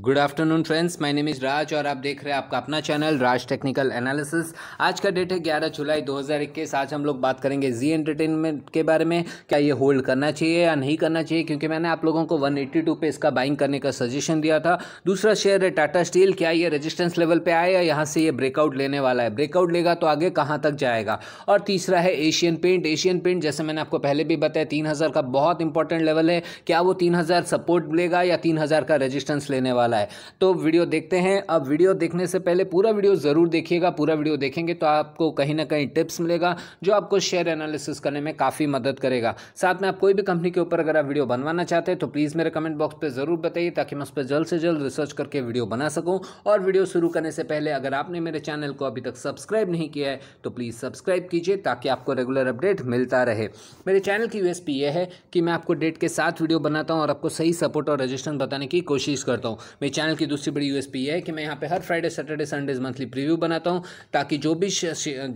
good afternoon friends my name is Raj और आप देख रहे हैं आपका अपना चैनल राज टेक्निकल एनालिसिस आज का डेट है 11 जुलाई 2021 आज हम लोग बात करेंगे जी एंटरटेनमेंट के बारे में क्या ये होल्ड करना चाहिए या नहीं करना चाहिए क्योंकि मैंने आप लोगों को 182 पे इसका बाइंग करने का सजेशन दिया था दूसरा शेयर है टाटा स्टील क्या ये रजिस्टेंस लेवल पर आया यहाँ से ये ब्रेकआउट लेने वाला है ब्रेकआउट लेगा तो आगे कहाँ तक जाएगा और तीसरा है एशियन पेंट एशियन पेंट जैसे मैंने आपको पहले भी बताया तीन का बहुत इंपॉर्टेंट लेवल है क्या वो तीन सपोर्ट लेगा या तीन का रजिस्टेंस लेने वाला वाला है तो वीडियो देखते हैं अब वीडियो देखने से पहले पूरा वीडियो ज़रूर देखिएगा पूरा वीडियो देखेंगे तो आपको कहीं ना कहीं टिप्स मिलेगा जो आपको शेयर एनालिसिस करने में काफ़ी मदद करेगा साथ में आप कोई भी कंपनी के ऊपर अगर आप वीडियो बनवाना चाहते हैं तो प्लीज़ मेरे कमेंट बॉक्स पर ज़रूर बताइए ताकि मैं उस पर जल्द से जल्द रिसर्च करके वीडियो बना सकूँ और वीडियो शुरू करने से पहले अगर आपने मेरे चैनल को अभी तक सब्सक्राइब नहीं किया है तो प्लीज़ सब्सक्राइब कीजिए ताकि आपको रेगुलर अपडेट मिलता रहे मेरे चैनल की यूएसपी ये है कि मैं आपको डेट के साथ वीडियो बनाता हूँ और आपको सही सपोर्ट और रजिस्ट्रेशन बताने की कोशिश करता हूँ मेरे चैनल की दूसरी बड़ी यूएसपी है कि मैं यहाँ पे हर Friday Saturday Sundays monthly preview बनाता हूँ ताकि जो भी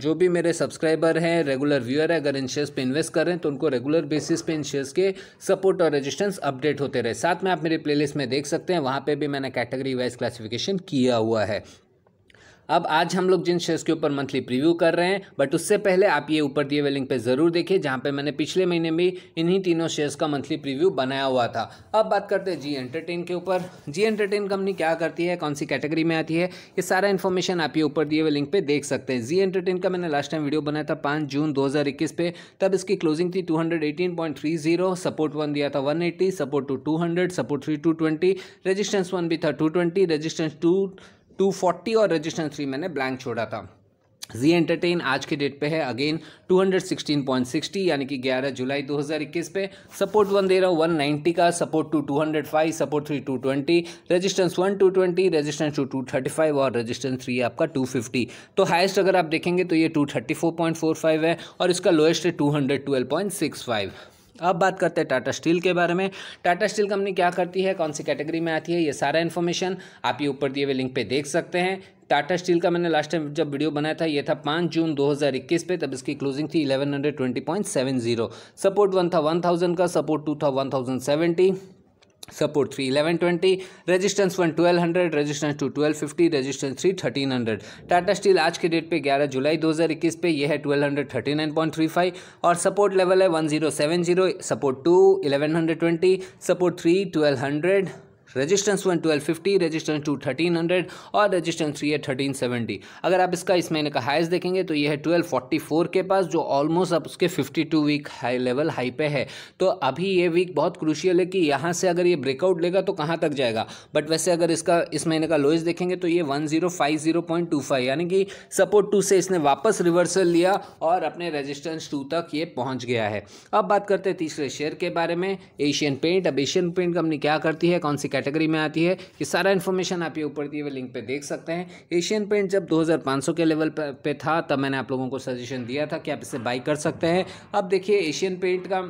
जो भी मेरे सब्सक्राइबर हैं रेगुलर व्यूअर है अगर इन शेयर्स पर इन्वेस्ट कर रहे हैं तो उनको रेगुलर बेसिस पे इन शेयर्स के सपोर्ट और रजिस्टेंस अपडेट होते रहे साथ में आप मेरे प्लेलिस्ट में देख सकते हैं वहाँ पर भी मैंने कैटेगरी वाइज क्लासिफिकेशन किया हुआ है अब आज हम लोग जिन शेयर्स के ऊपर मंथली प्रीव्यू कर रहे हैं बट उससे पहले आप ये ऊपर दिए हुए लिंक पे ज़रूर देखिए जहाँ पे मैंने पिछले महीने भी इन्हीं तीनों शेयर्स का मंथली प्रीव्यू बनाया हुआ था अब बात करते हैं जी एंटरटेन के ऊपर जी एंटरटेन कंपनी क्या करती है कौन सी कैटेगरी में आती है ये सारा इन्फॉर्मेशन आप ये ऊपर दिए हुए लिंक पर देख सकते हैं जी एंटरटेन का मैंने लास्ट टाइम वीडियो बनाया था पाँच जून दो पे तब इसकी क्लोजिंग थी टू सपोर्ट वन दिया था one support two two support three two resistance one भी था टू रजिस्टेंस टू 240 और रजिस्ट्रेशन थ्री मैंने ब्लैंक छोड़ा था जी एंटरटेन आज के डेट पे है अगेन 216.60 यानी कि 11 जुलाई 2021 पे सपोर्ट वन दे रहा हूँ 190 का support two 205 support three 220 resistance one 220 resistance two 235 और रेजिस्टेंस थ्री आपका 250 तो हाईएस्ट अगर आप देखेंगे तो ये 234.45 है और इसका लोएस्ट है टू अब बात करते हैं टाटा स्टील के बारे में टाटा स्टील कंपनी क्या करती है कौन सी कैटेगरी में आती है ये सारा इन्फॉर्मेशन आप ये ऊपर दिए हुए लिंक पे देख सकते हैं टाटा स्टील का मैंने लास्ट टाइम जब वीडियो बनाया था ये था पाँच जून 2021 पे तब इसकी क्लोजिंग थी 1120.70 सपोर्ट वन था 1000 का सपोर्ट टू था 1070 support three eleven twenty resistance one twelve hundred resistance two twelve fifty resistance three thirteen hundred Tata steel आज के डेट पे ग्यारह जुलाई दो हज़ार इक्कीस पे ये है twelve hundred thirty nine point three five और सपोर्ट लेवल है one zero seven zero support two eleven hundred twenty support three twelve hundred resistance one twelve fifty resistance two thirteen hundred और रजिस्टेंस थ्री है thirteen seventy अगर आप इसका इस महीने का हाइस देखेंगे तो यह है ट्वेल्व फोर्टी फोर के पास जो ऑलमोस्ट अब उसके fifty two week high level high पे है तो अभी ये वीक बहुत क्रूशियल है कि यहाँ से अगर ये ब्रेकआउट लेगा तो कहाँ तक जाएगा बट वैसे अगर इसका इस महीने का लोएस देखेंगे तो ये one zero five zero point two five यानी कि सपोर्ट टू से इसने वापस रिवर्सल लिया और अपने रजिस्टेंस टू तक ये पहुँच गया है अब बात करते हैं तीसरे शेयर के बारे में एशियन पेंट अब एशियन पेंट कंपनी क्या करती है कौन सी कैटेगरी कैटेगरी में आती है ये सारा इन्फॉर्मेशन आप ये ऊपर दिए हुए लिंक पे देख सकते हैं एशियन पेंट जब 2500 के लेवल पे था तब मैंने आप लोगों को सजेशन दिया था कि आप इसे बाई कर सकते हैं अब देखिए एशियन पेंट का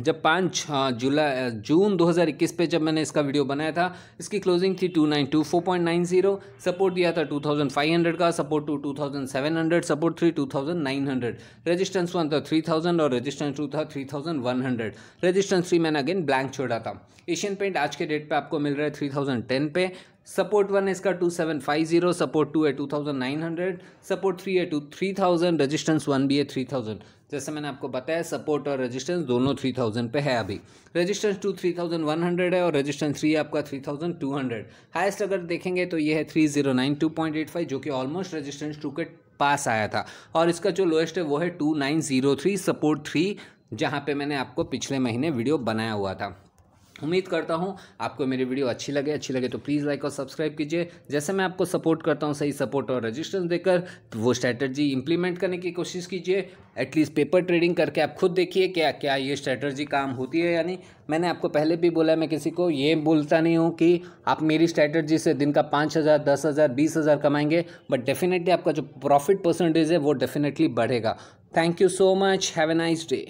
जब पाँच हाँ, जुलाई जून 2021 पे जब मैंने इसका वीडियो बनाया था इसकी क्लोजिंग थी 2924.90 सपोर्ट दिया था 2500 का support two 2700 support three 2900 resistance one था 3000 और रेजिस्टेंस टू था 3100 रेजिस्टेंस थ्री मैंने अगेन ब्लैंक छोड़ा था एशियन पेंट आज के डेट पे आपको मिल रहा है थ्री थाउजेंड टेन पे सपोर्ट वन इसका two seven five zero support two है two thousand nine hundred support three है two three thousand resistance one भी है थ्री थाउजेंड जैसे मैंने आपको बताया सपोर्ट और रेजिस्टेंस दोनों थ्री थाउजेंड पे है अभी resistance two three thousand one hundred है और रेजिस्टेंस थ्री आपका three thousand two hundred highest अगर देखेंगे तो ये है three zero nine two point eight five जो कि ऑलमोस्ट रेजिस्टेंस टू के पास आया था और इसका जो लोएस्ट है वो है two nine zero three support three जहाँ पे मैंने आपको पिछले महीने वीडियो बनाया हुआ था उम्मीद करता हूँ आपको मेरी वीडियो अच्छी लगे अच्छी लगे तो प्लीज़ लाइक और सब्सक्राइब कीजिए जैसे मैं आपको सपोर्ट करता हूँ सही सपोर्ट और रजिस्ट्रेशन देकर तो वो स्ट्रैटर्जी इंप्लीमेंट करने की कोशिश कीजिए एटलीस्ट पेपर ट्रेडिंग करके आप खुद देखिए क्या क्या ये स्ट्रैटर्जी काम होती है यानी मैंने आपको पहले भी बोला मैं किसी को ये बोलता नहीं हूँ कि आप मेरी स्ट्रैटर्जी से दिन का पाँच हज़ार दस हज़ार बीस हज़ार कमाएंगे बट डेफिनेटली आपका जो प्रॉफिट परसेंटेज है वो डेफिनेटली बढ़ेगा thank you so much have a nice day